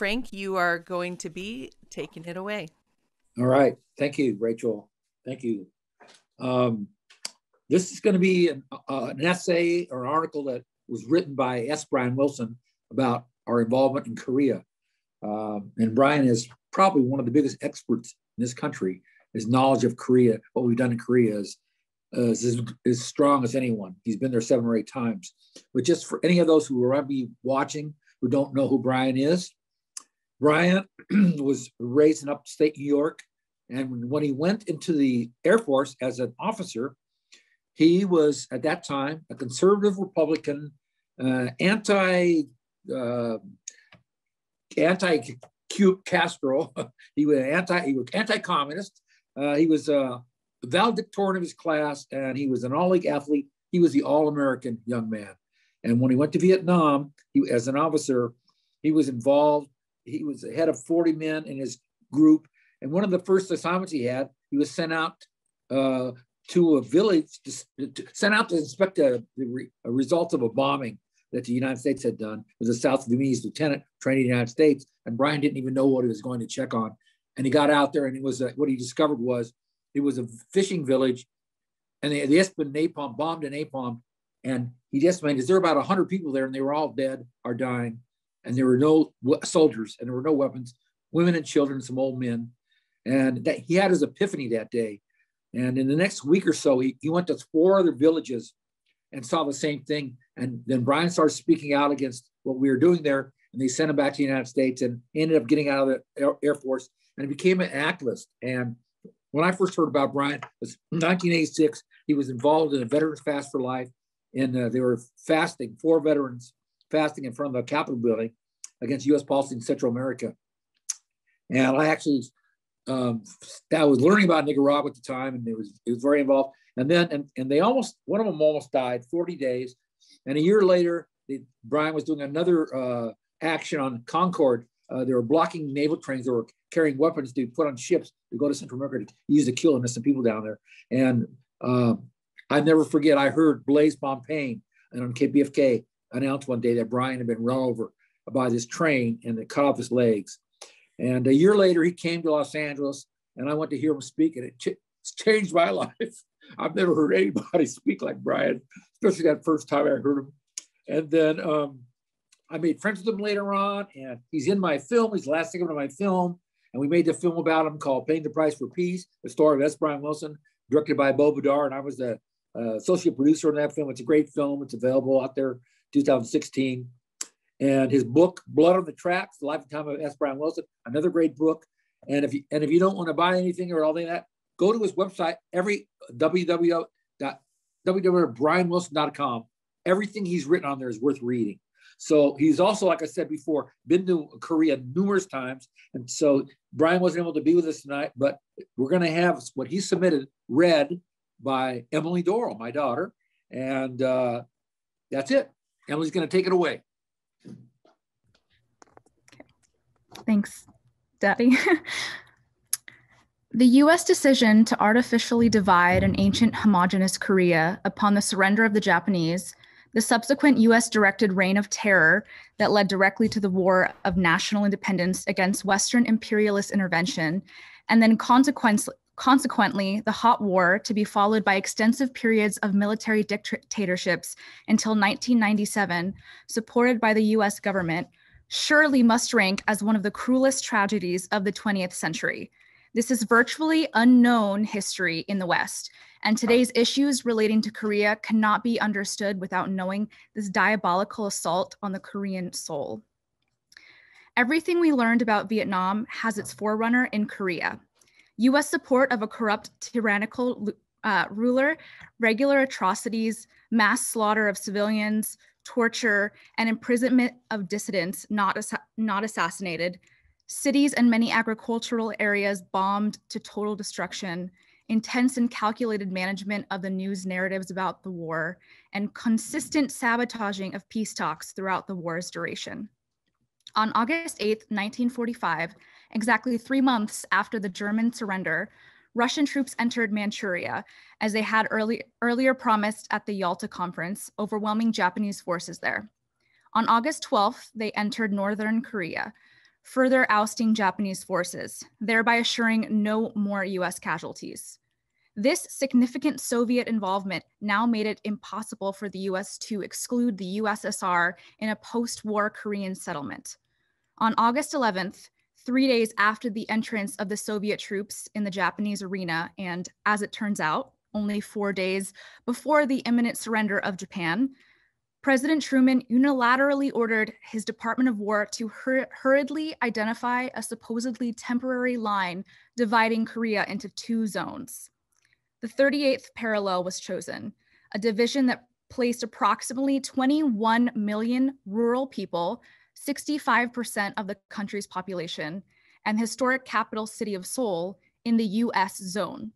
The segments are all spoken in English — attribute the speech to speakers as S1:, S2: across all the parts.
S1: Frank, you are going to be taking it away. All right. Thank you, Rachel. Thank you. Um, this is going to be an, uh, an, essay or an article that was written by S. Brian Wilson about our involvement in Korea. Um, and Brian is probably one of the biggest experts in this country. His knowledge of Korea, what we've done in Korea, is, is as strong as anyone. He's been there seven or eight times. But just for any of those who might be watching who don't know who Brian is, Bryant was raised in upstate New York. And when he went into the Air Force as an officer, he was at that time a conservative Republican, uh, anti uh, anti Castro. he was anti he was anti communist. Uh, he was a uh, valedictorian of his class, and he was an all league athlete. He was the all American young man. And when he went to Vietnam, he, as an officer, he was involved he was ahead head of 40 men in his group. And one of the first assignments he had, he was sent out uh, to a village, to, to, sent out to inspect the re, results of a bombing that the United States had done. It was a South Vietnamese lieutenant training the United States, and Brian didn't even know what he was going to check on. And he got out there, and it was a, uh, what he discovered was it was a fishing village, and the, the Espen napalm bombed and napalm, and he estimated there about 100 people there, and they were all dead or dying and there were no soldiers and there were no weapons, women and children, some old men. And that, he had his epiphany that day. And in the next week or so, he, he went to four other villages and saw the same thing. And then Brian started speaking out against what we were doing there. And they sent him back to the United States and ended up getting out of the Air Force and became an activist. And when I first heard about Brian, was 1986. He was involved in a Veterans Fast for Life, and uh, they were fasting four veterans fasting in front of the Capitol building against U.S. policy in Central America. And I actually, um, I was learning about Nicaragua at the time, and it was it was very involved. And then, and, and they almost one of them almost died, 40 days, and a year later, they, Brian was doing another uh, action on Concord. Uh, they were blocking naval trains that were carrying weapons to put on ships to go to Central America to use to kill innocent people down there. And um, I never forget, I heard Blaze Pompey and on KPFK announced one day that Brian had been run over by this train and it cut off his legs. And a year later, he came to Los Angeles and I went to hear him speak, and it ch- changed my life. I've never heard anybody speak like Brian, especially that first time I heard him. And then um, I made friends with him later on, and he's in my film. He's the last thing in my film. And we made the film about him called Paying the Price for Peace, the story of S. Brian Wilson, directed by Bo Bedar. And I was the uh, associate producer on that film. It's a great film. It's available out there 2016. And his book, Blood on the Tracks, The Life and Time of S. Brian Wilson, another great book. And if you, and if you don't want to buy anything or all that, go to his website, every www.brianwilson.com. Everything he's written on there is worth reading. So he's also, like I said before, been to Korea numerous times. And so Brian wasn't able to be with us tonight, but we're going to have what he submitted read by Emily Doral, my daughter. And uh, that's it. Emily's going to take it away.
S2: Thanks, Daddy. the US decision to artificially divide an ancient homogenous Korea upon the surrender of the Japanese, the subsequent US directed reign of terror that led directly to the War of National Independence against Western imperialist intervention, and then consequently. Consequently, the hot war to be followed by extensive periods of military dictatorships until 1997, supported by the US government, surely must rank as one of the cruelest tragedies of the 20th century. This is virtually unknown history in the West, and today's issues relating to Korea cannot be understood without knowing this diabolical assault on the Korean soul. Everything we learned about Vietnam has its forerunner in Korea. U.S. support of a corrupt, tyrannical uh, ruler, regular atrocities, mass slaughter of civilians, torture, and imprisonment of dissidents not, not assassinated, cities and many agricultural areas bombed to total destruction, intense and calculated management of the news narratives about the war, and consistent sabotaging of peace talks throughout the war's duration. On August 8, 1945, exactly three months after the German surrender, Russian troops entered Manchuria, as they had early, earlier promised at the Yalta Conference, overwhelming Japanese forces there. On August 12th, they entered northern Korea, further ousting Japanese forces, thereby assuring no more US casualties. This significant Soviet involvement now made it impossible for the US to exclude the USSR in a post war Korean settlement. On August 11th, three days after the entrance of the Soviet troops in the Japanese arena, and as it turns out, only four days before the imminent surrender of Japan, President Truman unilaterally ordered his Department of War to hur- hurriedly identify a supposedly temporary line dividing Korea into two zones. The 38th parallel was chosen, a division that placed approximately 21 million rural people 65% of the country's population, and historic capital city of Seoul in the US zone.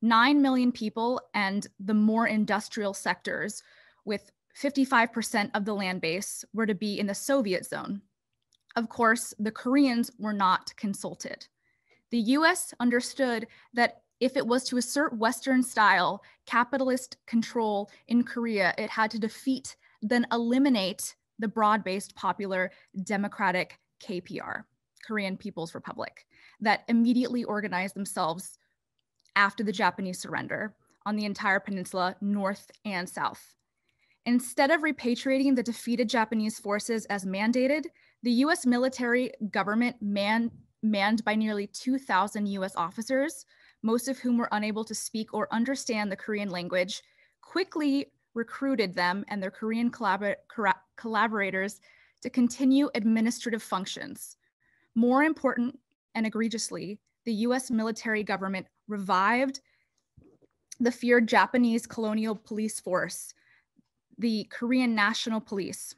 S2: 9 million people and the more industrial sectors with 55% of the land base were to be in the Soviet zone. Of course, the Koreans were not consulted. The US understood that if it was to assert Western style capitalist control in Korea, it had to defeat, then eliminate the broad based popular democratic KPR, Korean People's Republic, that immediately organized themselves after the Japanese surrender on the entire peninsula, north and south. Instead of repatriating the defeated Japanese forces as mandated, the US military government man- manned by nearly 2,000 US officers, most of whom were unable to speak or understand the Korean language, quickly recruited them and their Korean collabor- collaborators to continue administrative functions. More important and egregiously, the US military government revived the feared Japanese colonial police force, the Korean National Police.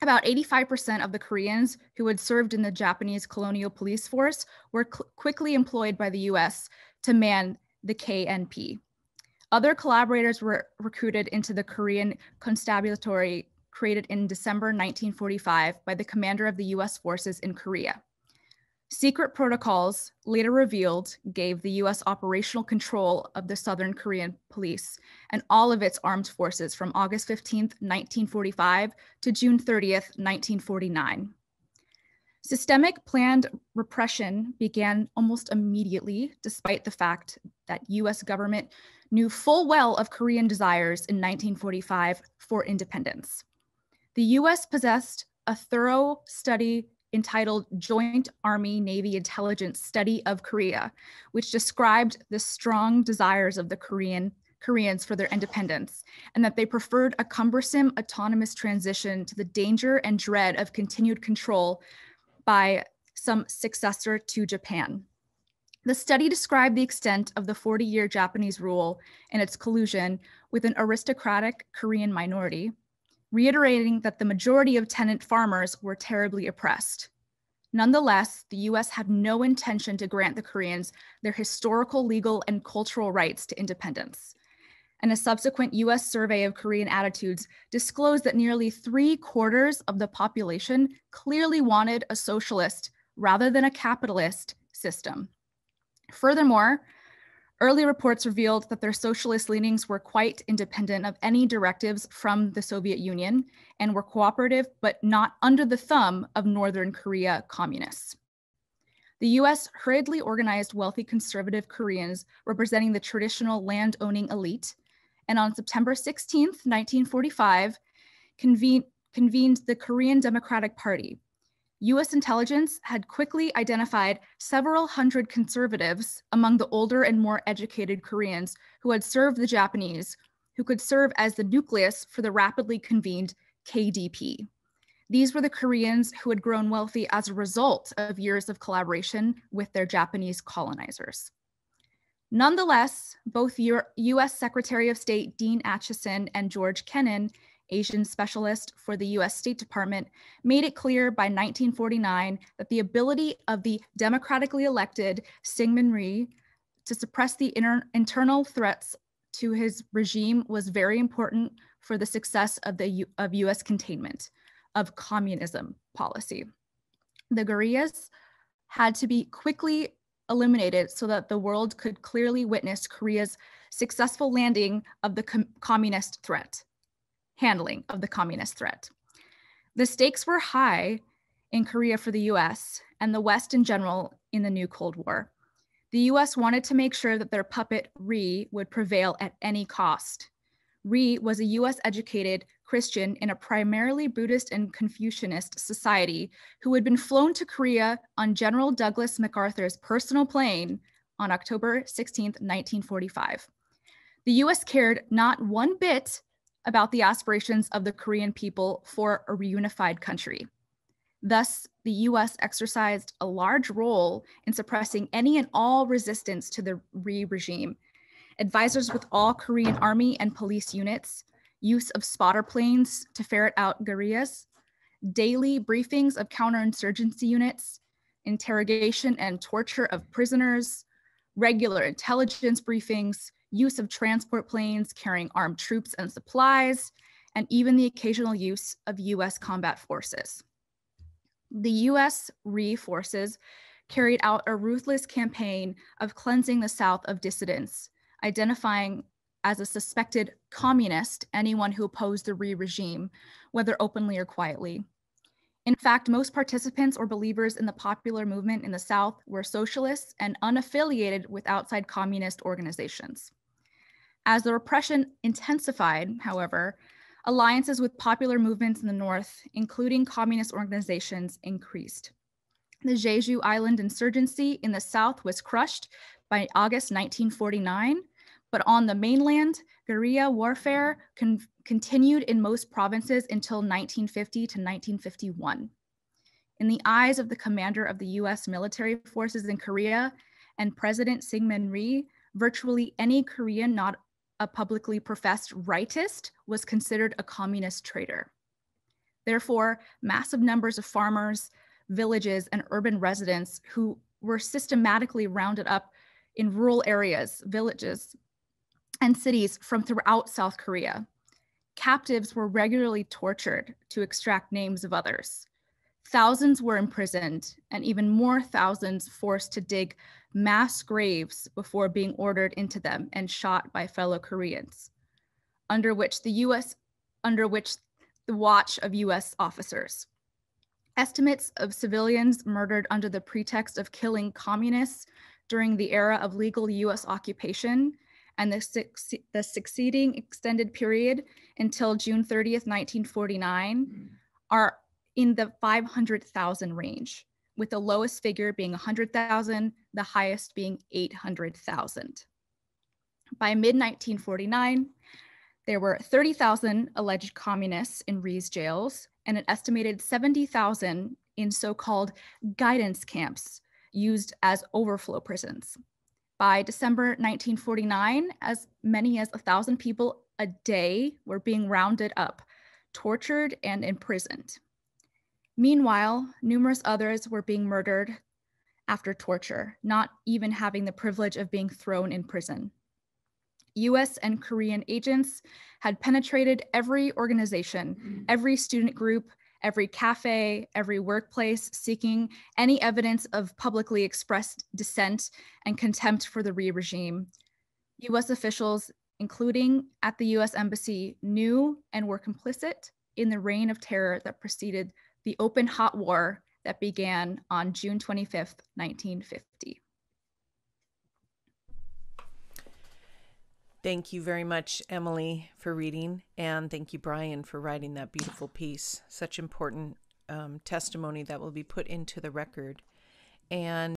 S2: About 85% of the Koreans who had served in the Japanese colonial police force were cl- quickly employed by the US to man the KNP. Other collaborators were recruited into the Korean Constabulary created in December 1945 by the commander of the US forces in Korea. Secret protocols, later revealed, gave the US operational control of the Southern Korean police and all of its armed forces from August 15, 1945 to June 30, 1949. Systemic planned repression began almost immediately, despite the fact that US government knew full well of Korean desires in 1945 for independence. The US possessed a thorough study entitled Joint Army Navy Intelligence Study of Korea, which described the strong desires of the Korean Koreans for their independence, and that they preferred a cumbersome autonomous transition to the danger and dread of continued control by some successor to Japan. The study described the extent of the 40 year Japanese rule and its collusion with an aristocratic Korean minority, reiterating that the majority of tenant farmers were terribly oppressed. Nonetheless, the US had no intention to grant the Koreans their historical, legal, and cultural rights to independence and a subsequent US survey of Korean attitudes disclosed that nearly three quarters of the population clearly wanted a socialist rather than a capitalist system. Furthermore, early reports revealed that their socialist leanings were quite independent of any directives from the Soviet Union and were cooperative but not under the thumb of Northern Korea communists. The US hurriedly organized wealthy conservative Koreans representing the traditional land owning elite and on September 16, 1945, convened, convened the Korean Democratic Party. US intelligence had quickly identified several hundred conservatives among the older and more educated Koreans who had served the Japanese, who could serve as the nucleus for the rapidly convened KDP. These were the Koreans who had grown wealthy as a result of years of collaboration with their Japanese colonizers. Nonetheless, both U.S. Secretary of State Dean Acheson and George Kennan, Asian specialist for the U.S. State Department, made it clear by 1949 that the ability of the democratically elected Syngman Rhee to suppress the inter internal threats to his regime was very important for the success of the U of U.S. containment of communism policy. The guerrillas had to be quickly eliminated so that the world could clearly witness Korea's successful landing of the com communist threat, handling of the communist threat. The stakes were high in Korea for the US and the West in general in the new Cold War. The US wanted to make sure that their puppet Ree would prevail at any cost. Ree was a US educated Christian in a primarily Buddhist and Confucianist society who had been flown to Korea on General Douglas MacArthur's personal plane on October 16, 1945. The US cared not one bit about the aspirations of the Korean people for a reunified country. Thus, the US exercised a large role in suppressing any and all resistance to the re regime. Advisors with all Korean army and police units, use of spotter planes to ferret out guerrillas, daily briefings of counterinsurgency units, interrogation and torture of prisoners, regular intelligence briefings, use of transport planes carrying armed troops and supplies, and even the occasional use of US combat forces. The US RE forces carried out a ruthless campaign of cleansing the South of dissidents, identifying as a suspected communist anyone who opposed the Rhi regime, whether openly or quietly. In fact, most participants or believers in the popular movement in the South were socialists and unaffiliated with outside communist organizations. As the repression intensified, however, alliances with popular movements in the North, including communist organizations, increased. The Jeju Island insurgency in the South was crushed by August 1949, but on the mainland, guerrilla warfare con continued in most provinces until 1950 to 1951. In the eyes of the commander of the US military forces in Korea and President Syngman Rhee, virtually any Korean not a publicly professed rightist was considered a communist traitor. Therefore, massive numbers of farmers, villages, and urban residents who were systematically rounded up in rural areas, villages, and cities from throughout South Korea. Captives were regularly tortured to extract names of others. Thousands were imprisoned, and even more thousands forced to dig mass graves before being ordered into them and shot by fellow Koreans, under which the US, under which the watch of US officers. Estimates of civilians murdered under the pretext of killing communists during the era of legal US occupation and the, the succeeding extended period until June 30th, 1949 hmm. are in the 500,000 range, with the lowest figure being 100,000, the highest being 800,000. By mid 1949, there were 30,000 alleged communists in Rees jails and an estimated 70,000 in so called guidance camps used as overflow prisons. By December 1949, as many as 1,000 people a day were being rounded up, tortured, and imprisoned. Meanwhile, numerous others were being murdered after torture, not even having the privilege of being thrown in prison. US and Korean agents had penetrated every organization, mm. every student group, every cafe, every workplace seeking any evidence of publicly expressed dissent and contempt for the re regime. US officials, including at the US Embassy, knew and were complicit in the reign of terror that preceded the open hot war that began on June 25th, 1950.
S1: Thank you very much, Emily, for reading, and thank you, Brian, for writing that beautiful piece. Such important um, testimony that will be put into the record. And